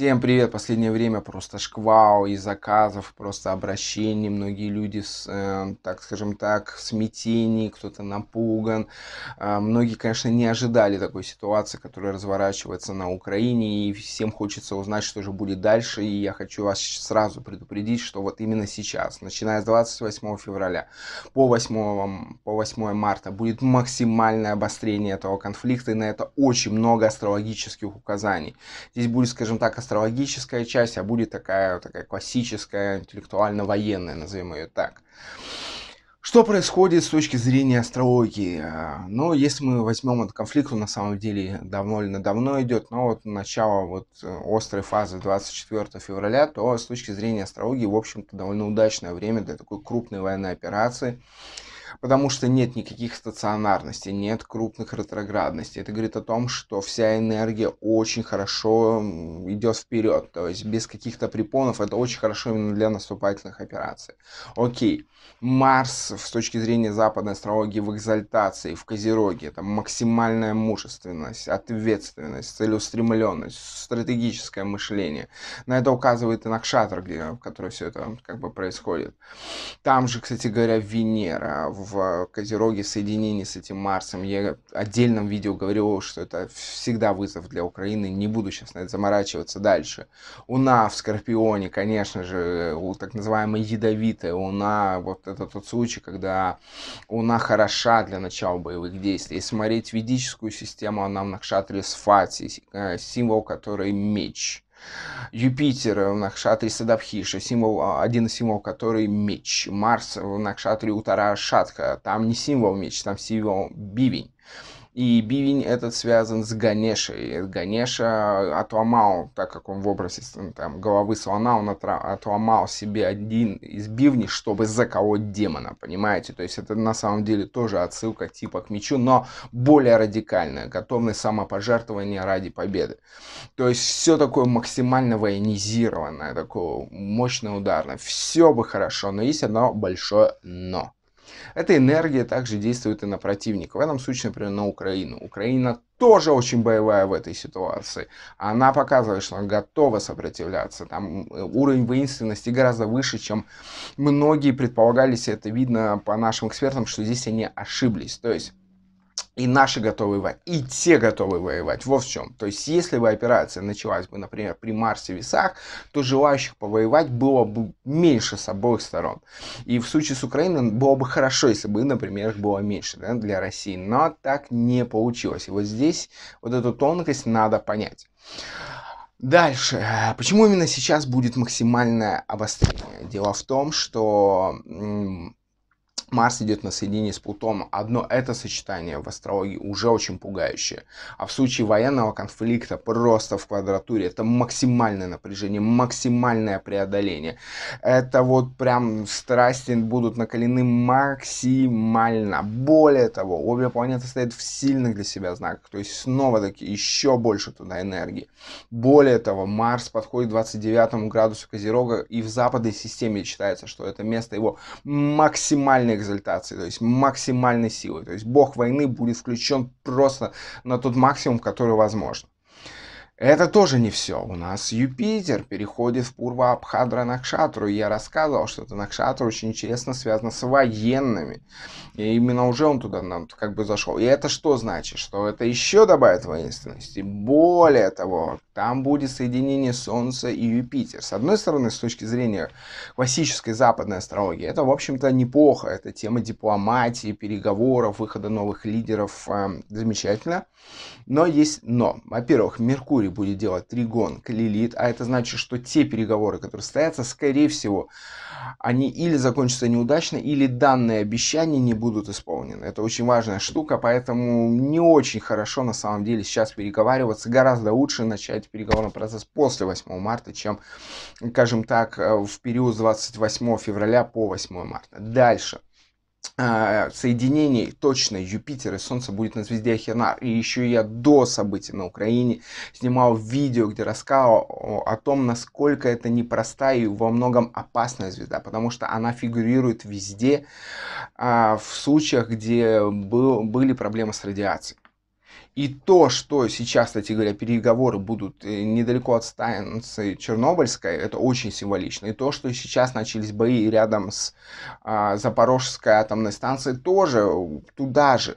Всем привет! Последнее время просто шквал и заказов, просто обращений. Многие люди, с, э, так скажем так, в смятении, кто-то напуган. Э, многие, конечно, не ожидали такой ситуации, которая разворачивается на Украине, и всем хочется узнать, что же будет дальше. И я хочу вас сразу предупредить, что вот именно сейчас, начиная с 28 февраля по 8, по 8 марта, будет максимальное обострение этого конфликта, и на это очень много астрологических указаний. Здесь будет, скажем так, так астрологическая часть, а будет такая, такая классическая, интеллектуально-военная, назовем ее так. Что происходит с точки зрения астрологии? А, ну, если мы возьмем этот конфликт, он на самом деле давно или давно идет, но вот начало вот э, острой фазы 24 февраля, то с точки зрения астрологии, в общем-то, довольно удачное время для такой крупной военной операции потому что нет никаких стационарностей, нет крупных ретроградностей. Это говорит о том, что вся энергия очень хорошо идет вперед, то есть без каких-то препонов, это очень хорошо именно для наступательных операций. Окей, Марс с точки зрения западной астрологии в экзальтации, в Козероге, это максимальная мужественность, ответственность, целеустремленность, стратегическое мышление. На это указывает и Накшатр, где, в которой все это как бы происходит. Там же, кстати говоря, Венера, в в э, Козероге соединение с этим Марсом. Я отдельном видео говорил, что это всегда вызов для Украины, не буду сейчас на это заморачиваться дальше. Уна в Скорпионе, конечно же, у так называемой ядовитая Уна, вот это тот случай, когда Уна хороша для начала боевых действий. Если смотреть ведическую систему, она в Накшатре Сфати, э, символ который меч Юпитер э, в Накшатре Садабхиша, символ, а, один из символов, который меч. Марс э, в Накшатре Утара Шатха, там не символ меч, там символ бивень. И бивень этот связан с Ганешей. Ганеша отломал, так как он в образе там, головы слона, он отломал себе один из бивней, чтобы заколоть демона, понимаете? То есть это на самом деле тоже отсылка типа к мечу, но более радикальная. Готовность самопожертвования ради победы. То есть все такое максимально военизированное, такое мощное ударное. Все бы хорошо, но есть одно большое но. Эта энергия также действует и на противника. В этом случае, например, на Украину. Украина тоже очень боевая в этой ситуации. Она показывает, что она готова сопротивляться. Там э, уровень воинственности гораздо выше, чем многие предполагались. Это видно по нашим экспертам, что здесь они ошиблись. То есть и наши готовы воевать, и те готовы воевать, во всем. То есть, если бы операция началась бы, например, при Марсе Весах, то желающих повоевать было бы меньше с обоих сторон. И в случае с Украиной было бы хорошо, если бы, например, их было меньше да, для России, но так не получилось. И вот здесь вот эту тонкость надо понять. Дальше. Почему именно сейчас будет максимальное обострение? Дело в том, что Марс идет на соединение с Плутоном. Одно это сочетание в астрологии уже очень пугающее. А в случае военного конфликта просто в квадратуре это максимальное напряжение, максимальное преодоление. Это вот прям страсти будут накалены максимально. Более того, обе планеты стоят в сильных для себя знаках. То есть снова таки еще больше туда энергии. Более того, Марс подходит к 29 градусу Козерога и в западной системе считается, что это место его максимальной экзальтации, то есть максимальной силой. То есть бог войны будет включен просто на тот максимум, который возможен. Это тоже не все. У нас Юпитер переходит в Пурва Абхадра Накшатру. я рассказывал, что это Накшатра очень интересно связано с военными. И именно уже он туда нам как бы зашел. И это что значит? Что это еще добавит воинственности. Более того, там будет соединение Солнца и Юпитер. С одной стороны, с точки зрения классической западной астрологии, это, в общем-то, неплохо. Это тема дипломатии, переговоров, выхода новых лидеров. Э, замечательно. Но есть но. Во-первых, Меркурий который будет делать тригон к Лилит, а это значит, что те переговоры, которые состоятся, скорее всего, они или закончатся неудачно, или данные обещания не будут исполнены. Это очень важная штука, поэтому не очень хорошо на самом деле сейчас переговариваться. Гораздо лучше начать переговорный процесс после 8 марта, чем, скажем так, э, в период с 28 февраля по 8 марта. Дальше. А, соединений точно Юпитер и Солнце будет на звезде Хена. И еще я до событий на Украине снимал видео, где рассказывал о том, насколько это непростая и во многом опасная звезда, потому что она фигурирует везде а, в случаях, где был, были проблемы с радиацией. И то, что сейчас, кстати говоря, переговоры будут э, недалеко от станции Чернобыльской, это очень символично. И то, что сейчас начались бои рядом с а, Запорожской атомной станцией, тоже туда же.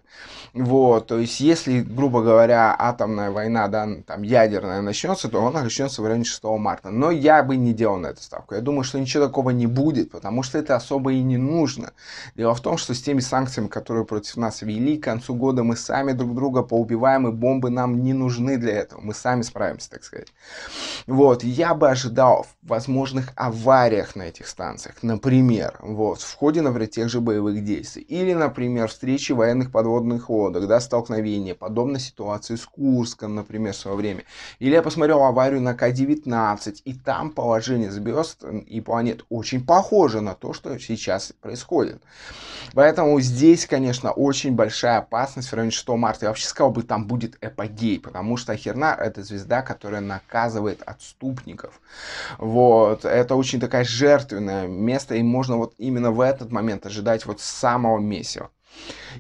Вот, то есть, если, грубо говоря, атомная война, да, там, ядерная начнется, то она начнется в районе 6 марта. Но я бы не делал на эту ставку. Я думаю, что ничего такого не будет, потому что это особо и не нужно. Дело в том, что с теми санкциями, которые против нас вели, к концу года мы сами друг друга поубиваем разбиваем, и бомбы нам не нужны для этого. Мы сами справимся, так сказать. Вот, я бы ожидал возможных авариях на этих станциях, например, вот, в ходе, например, тех же боевых действий. Или, например, встречи военных подводных лодок, да, столкновения, подобно ситуации с Курском, например, в свое время. Или я посмотрел аварию на К-19, и там положение звезд и планет очень похоже на то, что сейчас происходит. Поэтому здесь, конечно, очень большая опасность в районе 6 марта. Я вообще сказал бы, там будет эпогей, потому что Херна — это звезда, которая наказывает отступников. Вот, это очень такая жертвенное место, и можно вот именно в этот момент ожидать вот самого месива.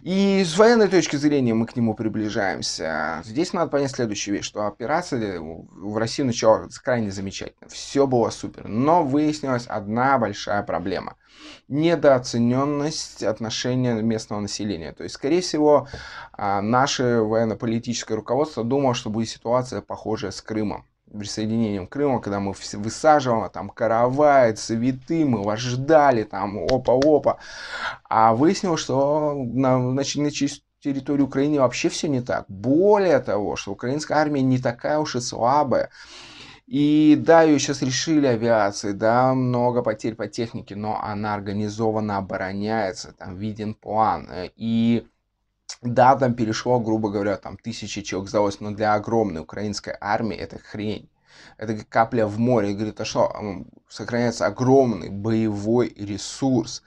И с военной точки зрения мы к нему приближаемся. Здесь надо понять следующую вещь, что операция в России началась крайне замечательно. Все было супер. Но выяснилась одна большая проблема. Недооцененность отношения местного населения. То есть, скорее всего, а, наше военно-политическое руководство думало, что будет ситуация похожая с Крымом присоединением Крыма, когда мы высаживаем а там каравай, цветы, мы вас ждали, там опа-опа. А выяснилось, что на, на, на территории Украины вообще все не так. Более того, что украинская армия не такая уж и слабая. И да, ее сейчас решили авиации, да, много потерь по технике, но она организованно обороняется, там виден план. Э, и да, там перешло, грубо говоря, там тысячи человек за но для огромной украинской армии это хрень. Это капля в море. И говорит, а что, сохраняется огромный боевой ресурс.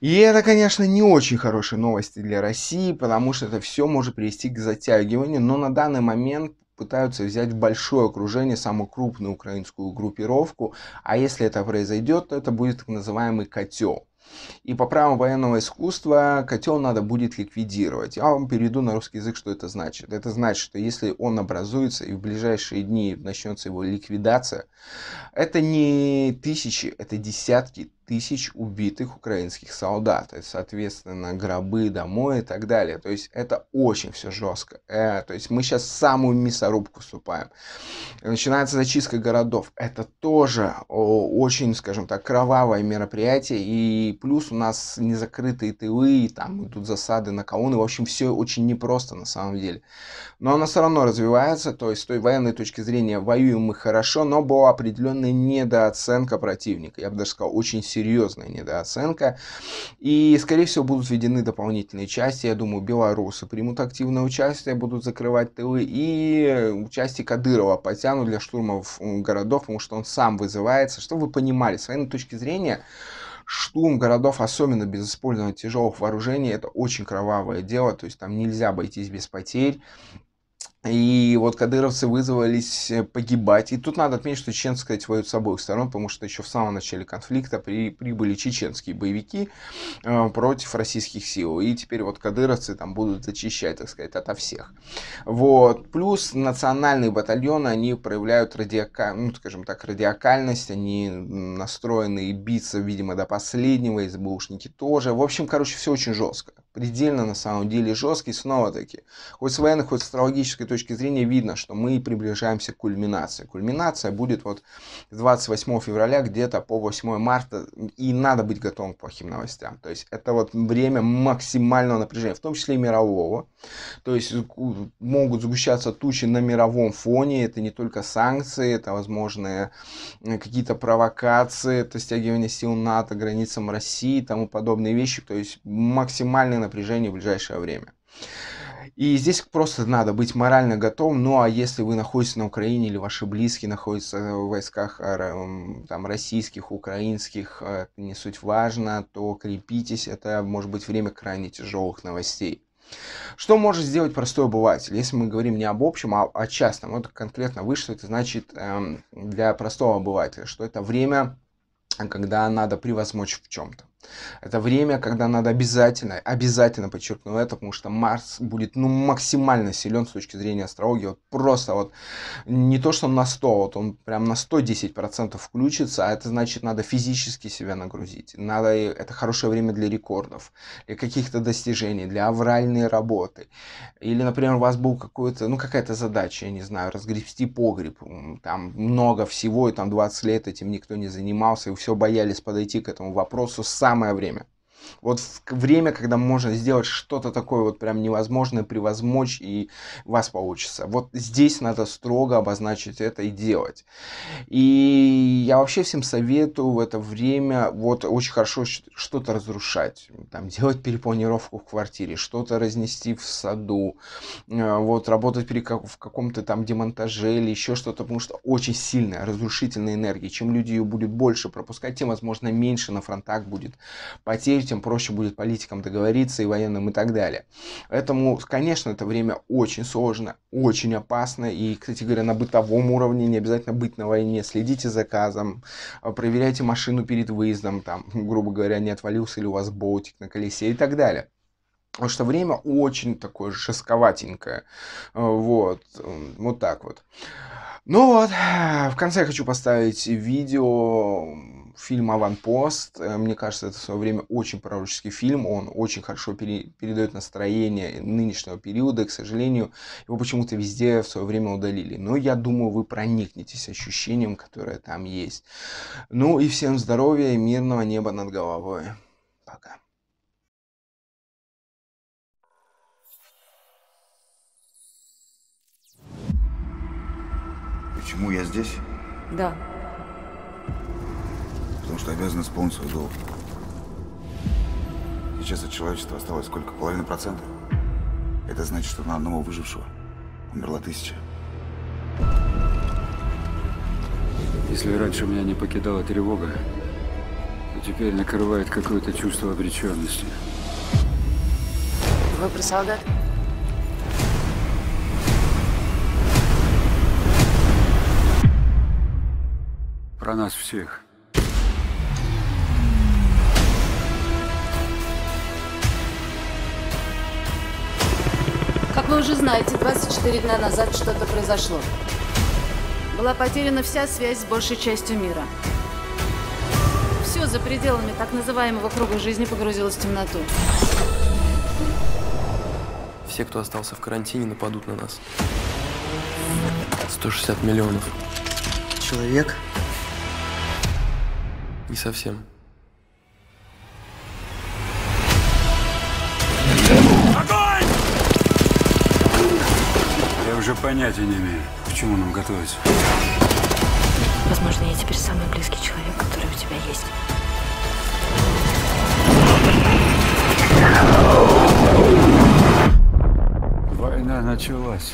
И это, конечно, не очень хорошие новости для России, потому что это все может привести к затягиванию, но на данный момент пытаются взять в большое окружение самую крупную украинскую группировку, а если это произойдет, то это будет так называемый котел. И по правам военного искусства котел надо будет ликвидировать. Я а вам перейду на русский язык, что это значит. Это значит, что если он образуется и в ближайшие дни начнется его ликвидация, это не тысячи, это десятки тысяч убитых украинских солдат. И, соответственно, гробы домой и так далее. То есть это очень все жестко. Э, то есть мы сейчас в самую мясорубку вступаем. Начинается зачистка городов. Это тоже очень, скажем так, кровавое мероприятие. И плюс у нас незакрытые тылы, и там идут засады на колонны. В общем, все очень непросто на самом деле. Но оно все равно развивается. То есть с той военной точки зрения воюем мы хорошо, но была определенная недооценка противника. Я бы даже сказал, очень серьезно серьезная недооценка. И, скорее всего, будут введены дополнительные части. Я думаю, белорусы примут активное участие, будут закрывать тылы. И части Кадырова потянут для штурмов э, городов, потому что он сам вызывается. Чтобы вы понимали, с военной точки зрения, штурм городов, особенно без использования тяжелых вооружений, это очень кровавое дело, то есть там нельзя обойтись без потерь. И вот кадыровцы вызвались э, погибать. И тут надо отметить, что чеченцы, кстати, воюют с обоих сторон, потому что еще в самом начале конфликта при, прибыли чеченские боевики э, против российских сил. И теперь вот кадыровцы там будут зачищать, так сказать, ото всех. Вот. Плюс национальные батальоны, они проявляют радиака... ну, скажем так, радиакальность, они настроены и биться, видимо, до последнего, и СБУшники тоже. В общем, короче, все очень жестко предельно на самом деле жесткий, снова-таки. Хоть с военной, хоть с астрологической точки зрения видно, что мы приближаемся к кульминации. Кульминация будет вот 28 февраля где-то по 8 марта, и надо быть готовым к плохим новостям. То есть это вот время максимального напряжения, в том числе и мирового. То есть могут сгущаться тучи на мировом фоне, это не только санкции, это возможные э, какие-то провокации, это стягивание сил НАТО, границам России и тому подобные вещи. То есть максимальный напряжение в ближайшее время. И здесь просто надо быть морально готовым. Ну а если вы находитесь на Украине или ваши близкие находятся в войсках а, там, российских, украинских, а, не суть важно, то крепитесь. Это может быть время крайне тяжелых новостей. Что может сделать простой обыватель? Если мы говорим не об общем, а о частном, вот конкретно выше. что это значит эм, для простого обывателя, что это время, когда надо превозмочь в чем-то. Это время, когда надо обязательно, обязательно подчеркну это, потому что Марс будет ну, максимально силен с точки зрения астрологии. Вот просто вот не то, что на 100, вот он прям на 110% включится, а это значит, надо физически себя нагрузить. Надо, это хорошее время для рекордов, для каких-то достижений, для авральной работы. Или, например, у вас был какой-то, ну, какая-то задача, я не знаю, разгребсти погреб. Там много всего, и там 20 лет этим никто не занимался, и все боялись подойти к этому вопросу сам самое время вот время, когда можно сделать что-то такое вот прям невозможное, превозмочь, и у вас получится. Вот здесь надо строго обозначить это и делать. И я вообще всем советую в это время вот очень хорошо что-то разрушать. Там делать перепланировку в квартире, что-то разнести в саду, э, вот работать в каком-то там демонтаже или еще что-то, потому что очень сильная разрушительная энергия. Чем люди ее будет больше пропускать, тем, возможно, меньше на фронтах будет потерь, тем проще будет политикам договориться и военным и так далее. Поэтому, конечно, это время очень сложно, очень опасно. И, кстати говоря, на бытовом уровне не обязательно быть на войне. Следите за заказом, а, проверяйте машину перед выездом, там, грубо говоря, не отвалился ли у вас болтик на колесе и так далее. Потому что время очень такое жестковатенькое. А, вот, вот так вот. Ну вот, в конце я хочу поставить видео фильм «Аванпост». Э, мне кажется, это в свое время очень пророческий фильм. Он очень хорошо пере передает настроение нынешнего периода. К сожалению, его почему-то везде в свое время удалили. Но я думаю, вы проникнетесь ощущением, которое там есть. Ну и всем здоровья и мирного неба над головой. Пока. Почему я здесь? Да. Потому что обязан исполнить свой долг. Сейчас от человечества осталось сколько? Половина процента? Это значит, что на одного выжившего умерла тысяча. Если раньше меня не покидала тревога, то теперь накрывает какое-то чувство обреченности. Вы про солдат? про нас всех. Как вы уже знаете, 24 дня назад что-то произошло. Была потеряна вся связь с большей частью мира. Все за пределами так называемого круга жизни погрузилось в темноту. Все, кто остался в карантине, нападут на нас. 160 миллионов. Человек не совсем. Огонь! Я уже понятия не имею, к чему нам готовиться. Возможно, я теперь самый близкий человек, который у тебя есть. Война началась.